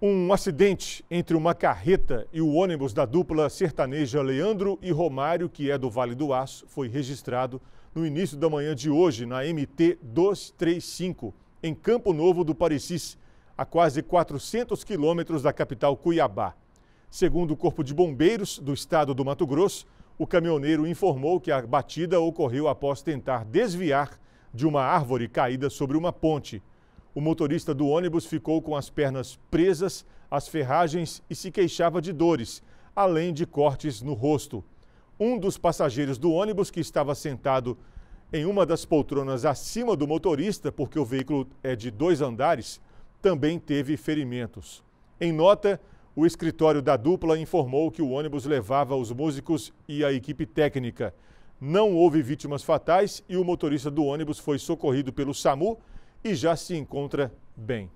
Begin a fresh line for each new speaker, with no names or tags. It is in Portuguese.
Um acidente entre uma carreta e o ônibus da dupla sertaneja Leandro e Romário, que é do Vale do Aço, foi registrado no início da manhã de hoje na MT 235, em Campo Novo do Parecis, a quase 400 quilômetros da capital Cuiabá. Segundo o Corpo de Bombeiros do estado do Mato Grosso, o caminhoneiro informou que a batida ocorreu após tentar desviar de uma árvore caída sobre uma ponte. O motorista do ônibus ficou com as pernas presas às ferragens e se queixava de dores, além de cortes no rosto. Um dos passageiros do ônibus que estava sentado em uma das poltronas acima do motorista, porque o veículo é de dois andares, também teve ferimentos. Em nota, o escritório da dupla informou que o ônibus levava os músicos e a equipe técnica. Não houve vítimas fatais e o motorista do ônibus foi socorrido pelo SAMU e já se encontra bem.